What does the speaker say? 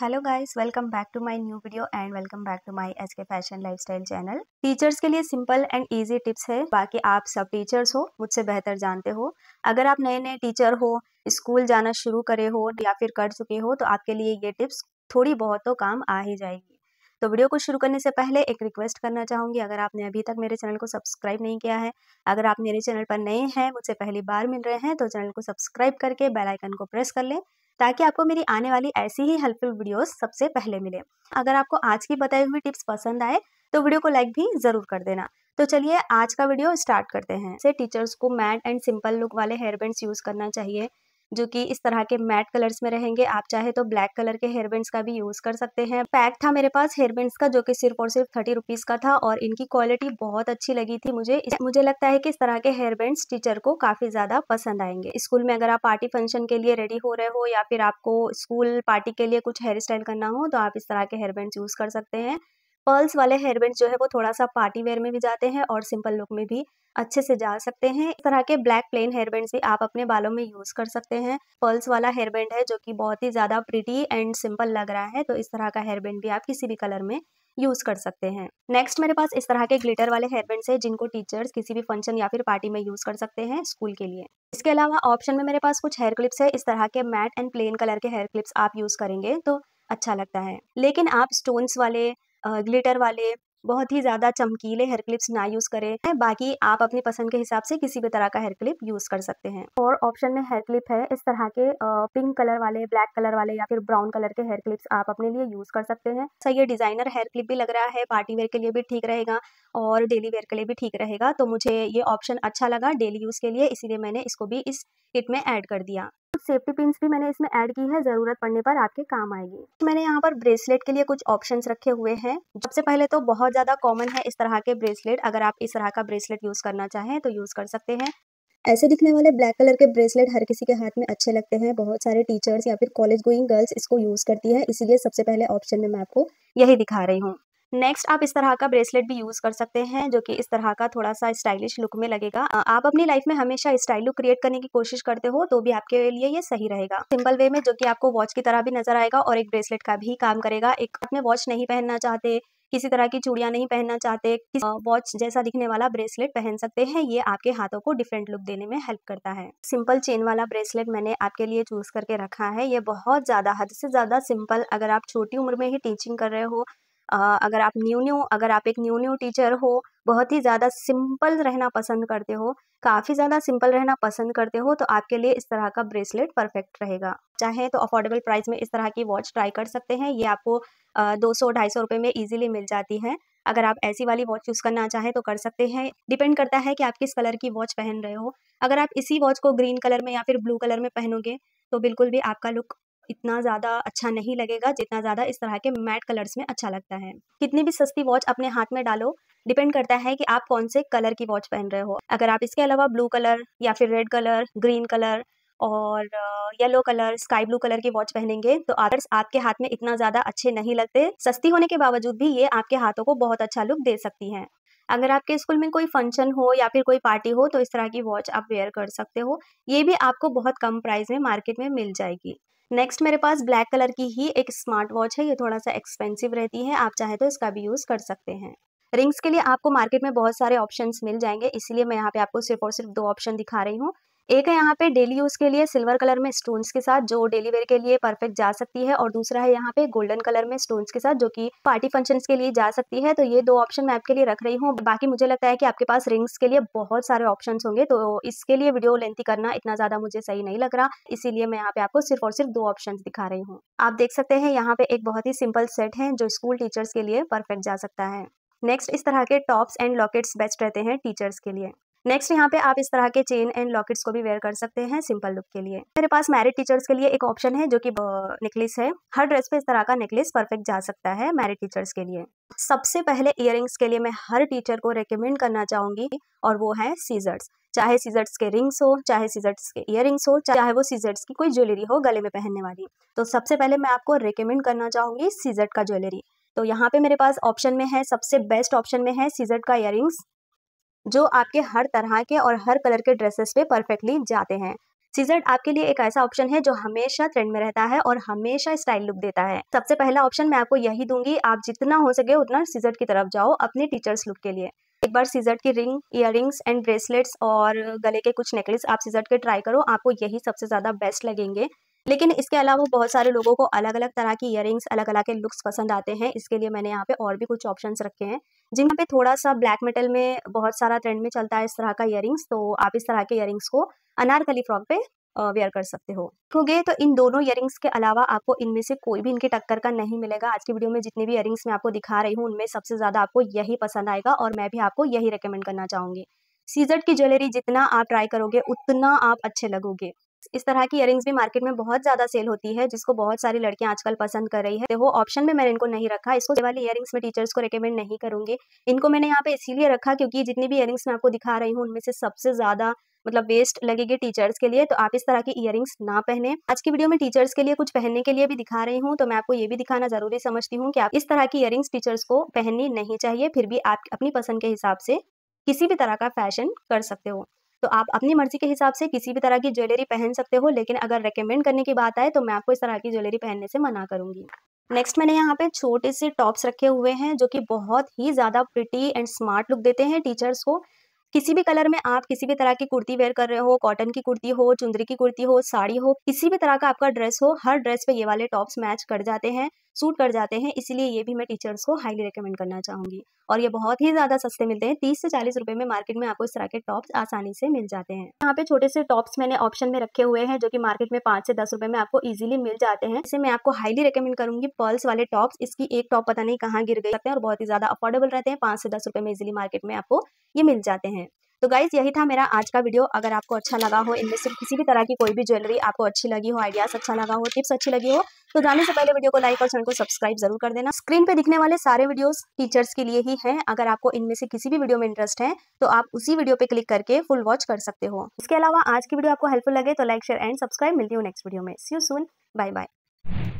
hello guys welcome back to my new video and welcome back to my S K fashion lifestyle channel teachers के लिए simple and easy tips है बाकी आप सब teachers हो मुझसे बेहतर जानते हो अगर आप नए नए टीचर हो स्कूल जाना शुरू करे हो या फिर कर चुके हो तो आपके लिए ये टिप्स थोड़ी बहुत तो काम आ ही जाएगी तो वीडियो को शुरू करने से पहले एक रिक्वेस्ट करना चाहूंगी अगर आपने अभी तक मेरे चैनल को सब्सक्राइब नहीं किया है अगर आप मेरे चैनल पर नए हैं मुझसे पहली बार मिल रहे हैं तो चैनल को सब्सक्राइब करके बेल आइकन को प्रेस कर लें ताकि आपको मेरी आने वाली ऐसी ही हेल्पफुल वीडियोस सबसे पहले मिले अगर आपको आज की बताई हुई टिप्स पसंद आए तो वीडियो को लाइक भी ज़रूर कर देना तो चलिए आज का वीडियो स्टार्ट करते हैं से टीचर्स को मैट एंड सिंपल लुक वाले हेयर बैंड यूज़ करना चाहिए जो कि इस तरह के मैट कलर्स में रहेंगे आप चाहे तो ब्लैक कलर के हेयर का भी यूज कर सकते हैं पैक था मेरे पास हेयर का जो कि सिर्फ और सिर्फ थर्टी रुपीज का था और इनकी क्वालिटी बहुत अच्छी लगी थी मुझे मुझे लगता है कि इस तरह के हेयर बैंड्स टीचर को काफी ज्यादा पसंद आएंगे स्कूल में अगर आप पार्टी फंक्शन के लिए रेडी हो रहे हो या फिर आपको स्कूल पार्टी के लिए कुछ हेयर स्टाइल करना हो तो आप इस तरह के हेयर बैंड्स यूज कर सकते हैं पर्ल्स वाले हेयरबैंड जो है वो थोड़ा सा पार्टी वेयर में भी जाते हैं और सिंपल लुक में भी अच्छे से जा सकते हैं इस तरह के ब्लैक प्लेन हेयरबैंड्स भी आप अपने बालों में यूज कर सकते हैं पर्ल्स वाला हेयरबैंड है जो कि बहुत ही ज़्यादा प्रिटी एंड सिंपल लग रहा है तो इस तरह का हेयरबैंड भी आप किसी भी कलर में यूज कर सकते हैं नेक्स्ट मेरे पास इस तरह के ग्लिटर वाले हेयरबैंड्स है जिनको टीचर्स किसी भी फंक्शन या फिर पार्टी में यूज कर सकते हैं स्कूल के लिए इसके अलावा ऑप्शन में मेरे पास कुछ हेयर क्लिप्स है इस तरह के मैट एंड प्लेन कलर के हेयर क्लिप्स आप यूज करेंगे तो अच्छा लगता है लेकिन आप स्टोन्स वाले ग्लिटर वाले बहुत ही ज़्यादा चमकीले हेयर क्लिप्स ना यूज़ करें बाकी आप अपनी पसंद के हिसाब से किसी भी तरह का हेयर क्लिप यूज़ कर सकते हैं और ऑप्शन में हेयर क्लिप है इस तरह के पिंक कलर वाले ब्लैक कलर वाले या फिर ब्राउन कलर के हेयर क्लिप्स आप अपने लिए यूज़ कर सकते हैं सर ये डिज़ाइनर हेयर क्लिप भी लग रहा है पार्टी वेयर के लिए भी ठीक रहेगा और डेली वेयर के लिए भी ठीक रहेगा तो मुझे ये ऑप्शन अच्छा लगा डेली यूज़ के लिए इसीलिए मैंने इसको भी इस किट में ऐड कर दिया कुछ सेफ्टी पिंस भी मैंने इसमें ऐड की है ज़रूरत पड़ने पर आपके काम आएगी मैंने यहाँ पर ब्रेसलेट के लिए कुछ ऑप्शन रखे हुए हैं सबसे पहले तो बहुत ज़्यादा कॉमन है इस तरह के ब्रेसलेट अगर आप इस तरह का ब्रेसलेट यूज़ करना चाहें तो यूज़ कर सकते हैं ऐसे दिखने वाले ब्लैक कलर के ब्रेसलेट हर किसी के हाथ में अच्छे लगते हैं बहुत सारे टीचर्स या फिर कॉलेज गोइंग गर्ल्स इसको यूज़ करती है इसीलिए सबसे पहले ऑप्शन में मैं आपको यही दिखा रही हूँ नेक्स्ट आप इस तरह का ब्रेसलेट भी यूज़ कर सकते हैं जो कि इस तरह का थोड़ा सा स्टाइलिश लुक में लगेगा आप अपनी लाइफ में हमेशा स्टाइल लुक क्रिएट करने की कोशिश करते हो तो भी आपके लिए ये सही रहेगा सिंपल वे में जो कि आपको वॉच की तरह भी नजर आएगा और एक ब्रेसलेट का भी काम करेगा एक हाथ में वॉच नहीं पहनना चाहते किसी तरह की चूड़ियाँ नहीं पहनना चाहते वॉच जैसा दिखने वाला ब्रेसलेट पहन सकते हैं ये आपके हाथों को डिफरेंट लुक देने में हेल्प करता है सिंपल चेन वाला ब्रेसलेट मैंने आपके लिए चूज करके रखा है ये बहुत ज्यादा हद से ज्यादा सिंपल अगर आप छोटी उम्र में ही टीचिंग कर रहे हो अगर आप न्यू न्यू अगर आप एक न्यू न्यू टीचर हो बहुत ही ज़्यादा सिंपल रहना पसंद करते हो काफ़ी ज़्यादा सिंपल रहना पसंद करते हो तो आपके लिए इस तरह का ब्रेसलेट परफेक्ट रहेगा चाहे तो अफोर्डेबल प्राइस में इस तरह की वॉच ट्राई कर सकते हैं ये आपको दो सौ ढाई सौ रुपए में इजीली मिल जाती है अगर आप ऐसी वाली वॉच यूज़ करना चाहें तो कर सकते हैं डिपेंड करता है कि आप किस कलर की वॉच पहन रहे हो अगर आप इसी वॉच को ग्रीन कलर में या फिर ब्लू कलर में पहनोगे तो बिल्कुल भी आपका लुक इतना ज़्यादा अच्छा नहीं लगेगा जितना ज़्यादा इस तरह के मैट कलर्स में अच्छा लगता है कितनी भी सस्ती वॉच अपने हाथ में डालो डिपेंड करता है कि आप कौन से कलर की वॉच पहन रहे हो अगर आप इसके अलावा ब्लू कलर या फिर रेड कलर ग्रीन कलर और yellow colour sky blue colour की वॉच पहनेंगे तो आदर्स आपके हाथ में इतना ज़्यादा अच्छे नहीं लगते सस्ती होने के बावजूद भी ये आपके हाथों को बहुत अच्छा लुक दे सकती है अगर आपके स्कूल में कोई फंक्शन हो या फिर कोई पार्टी हो तो इस तरह की वॉच आप वेयर कर सकते हो ये भी आपको बहुत कम प्राइस में मार्केट में मिल जाएगी नेक्स्ट मेरे पास ब्लैक कलर की ही एक स्मार्ट वॉच है ये थोड़ा सा एक्सपेंसिव रहती है आप चाहे तो इसका भी यूज़ कर सकते हैं रिंग्स के लिए आपको मार्केट में बहुत सारे ऑप्शंस मिल जाएंगे इसलिए मैं यहाँ पे आपको सिर्फ और सिर्फ दो ऑप्शन दिखा रही हूँ एक है यहाँ पे डेली यूज के लिए सिल्वर कलर में स्टोन्स के साथ जो डेली वेयर के लिए परफेक्ट जा सकती है और दूसरा है यहाँ पे गोल्डन कलर में स्टोन्स के साथ जो कि पार्टी फंक्शंस के लिए जा सकती है तो ये दो ऑप्शन मैं आपके लिए रख रही हूँ बाकी मुझे लगता है कि आपके पास रिंग्स के लिए बहुत सारे ऑप्शन होंगे तो इसके लिए वीडियो लेंथी करना इतना ज्यादा मुझे सही नहीं लग रहा इसीलिए मैं यहाँ पे आपको सिर्फ और सिर्फ दो ऑप्शन दिखा रही हूँ आप देख सकते हैं यहाँ पे एक बहुत ही सिंपल सेट है जो स्कूल टीचर्स के लिए परफेक्ट जा सकता है नेक्स्ट इस तरह के टॉप्स एंड लॉकेट्स बेस्ट रहते हैं टीचर्स के लिए नेक्स्ट यहाँ पे आप इस तरह के चेन एंड लॉकेट्स को भी वेयर कर सकते हैं सिंपल लुक के लिए मेरे पास मैरिड टीचर्स के लिए एक ऑप्शन है जो कि नेकलेस है हर ड्रेस पे इस तरह का नेकलेस परफेक्ट जा सकता है मैरिड टीचर्स के लिए सबसे पहले इयर के लिए मैं हर टीचर को रिकमेंड करना चाहूंगी और वो है सीजर्स चाहे सीजर्स के रिंग्स हो चाहे सीजर्स के इयर हो चाहे वो सीजर्स की कोई ज्वेलरी हो गले में पहनने वाली तो सबसे पहले मैं आपको रिकमेंड करना चाहूंगी सीजर्ट का ज्वेलरी तो यहाँ पे मेरे पास ऑप्शन में है सबसे बेस्ट ऑप्शन में है सीजर्ट का इयर जो आपके हर तरह के और हर कलर के ड्रेसेस पे परफेक्टली जाते हैं सीजर्ट आपके लिए एक ऐसा ऑप्शन है जो हमेशा ट्रेंड में रहता है और हमेशा स्टाइल लुक देता है सबसे पहला ऑप्शन मैं आपको यही दूंगी आप जितना हो सके उतना सीजर्ट की तरफ जाओ अपने टीचर्स लुक के लिए एक बार सीजर्ट की रिंग इयर एंड ब्रेसलेट्स और गले के कुछ नेकलेस आप सीजर्ट के ट्राई करो आपको यही सबसे ज़्यादा बेस्ट लगेंगे लेकिन इसके अलावा बहुत सारे लोगों को अलग अलग तरह की इयर अलग अलग के लुक्स पसंद आते हैं इसके लिए मैंने यहाँ पे और भी कुछ ऑप्शन रखे हैं जिनमें पे थोड़ा सा ब्लैक मेटल में बहुत सारा ट्रेंड में चलता है इस तरह का इयरिंग्स तो आप इस तरह के इयर को अनारकली फ्रॉक पे वेयर कर सकते हो देखोगे तो इन दोनों इयर के अलावा आपको इनमें से कोई भी इनके टक्कर का नहीं मिलेगा आज की वीडियो में जितने भी इयरिंग्स मैं आपको दिखा रही हूँ उनमें सबसे ज़्यादा आपको यही पसंद आएगा और मैं भी आपको यही रिकमेंड करना चाहूंगी सीजट की ज्वेलरी जितना आप ट्राई करोगे उतना आप अच्छे लगोगे इस तरह की इयरिंग्स भी मार्केट में बहुत ज्यादा सेल होती है जिसको बहुत सारी लड़कियां आजकल पसंद कर रही है तो वो ऑप्शन में मैंने इनको नहीं रखा इसको वाली इयरिंग्स में टीचर्स को रिकमेंड नहीं करूंगी इनको मैंने यहाँ पे इसीलिए रखा क्योंकि जितनी भी इयरिंग्स मैं आपको दिखा रही हूँ उनमें से सबसे ज्यादा मतलब वेस्ट लगेगी टीचर्स के लिए तो आप इस तरह की इयरिंग्स ना पहने आज की वीडियो में टीचर्स के लिए कुछ पहनने के लिए भी दिखा रही हूँ तो मैं आपको ये भी दिखाना जरूरी समझती हूँ कि आप इस तरह की इयरिंग्स टीचर्स को पहननी नहीं चाहिए फिर भी आप अपनी पसंद के हिसाब से किसी भी तरह का फैशन कर सकते हो तो आप अपनी मर्जी के हिसाब से किसी भी तरह की ज्वेलरी पहन सकते हो लेकिन अगर रेकमेंड करने की बात आए तो मैं आपको इस तरह की ज्वेलरी पहनने से मना करूंगी नेक्स्ट मैंने यहाँ पे छोटे से टॉप्स रखे हुए हैं जो कि बहुत ही ज़्यादा प्रिटी एंड स्मार्ट लुक देते हैं टीचर्स को किसी भी कलर में आप किसी भी तरह की कुर्ती वेयर कर रहे हो कॉटन की कुर्ती हो चुंदरी की कुर्ती हो साड़ी हो किसी भी तरह का आपका ड्रेस हो हर ड्रेस पे ये वाले टॉप्स मैच कर जाते हैं सूट कर जाते हैं इसलिए ये भी मैं टीचर्स को हाईली रिकमेंड करना चाहूंगी और ये बहुत ही ज़्यादा सस्ते मिलते हैं तीस से चालीस रुपए में मार्केट में आपको इस तरह के टॉप्स आसानी से मिल जाते हैं यहाँ पे छोटे से टॉप्स मैंने ऑप्शन में रखे हुए हैं जो की मार्केट में पांच से दस रुपए में आपको इजिली मिल जाते हैं इसे मैं आपको हाईली रिकमेंड करूंगी पर्ल्स वाले टॉप्स इसकी एक टॉप पता नहीं कहाँ गिर गई सकते हैं और बहुत ही ज़्यादा अफोर्डेबल रहते हैं पांच से दस रुपए में इजिली मार्केट में आपको ये मिल जाते हैं तो गाइज यही था मेरा आज का वीडियो अगर आपको अच्छा लगा हो इनमें से किसी भी तरह की कोई भी ज्वेलरी आपको अच्छी लगी हो आइडियाज अच्छा लगा हो टिप्स अच्छी लगी हो तो जाने से पहले वीडियो को लाइक और चैनल को सब्सक्राइब जरूर कर देना स्क्रीन पे दिखने वाले सारे वीडियोस टीचर्स के लिए ही हैं अगर आपको इनमें से किसी भी वीडियो में इंटरेस्ट है तो आप उसी वीडियो पे क्लिक करके फुल वॉच कर सकते हो इसके अलावा आज की वीडियो आपको हेल्पफुल लगे तो लाइक शेयर एंड सब्सक्राइब मिलती हूँ नेक्स्ट वीडियो में सी यू बाय बाय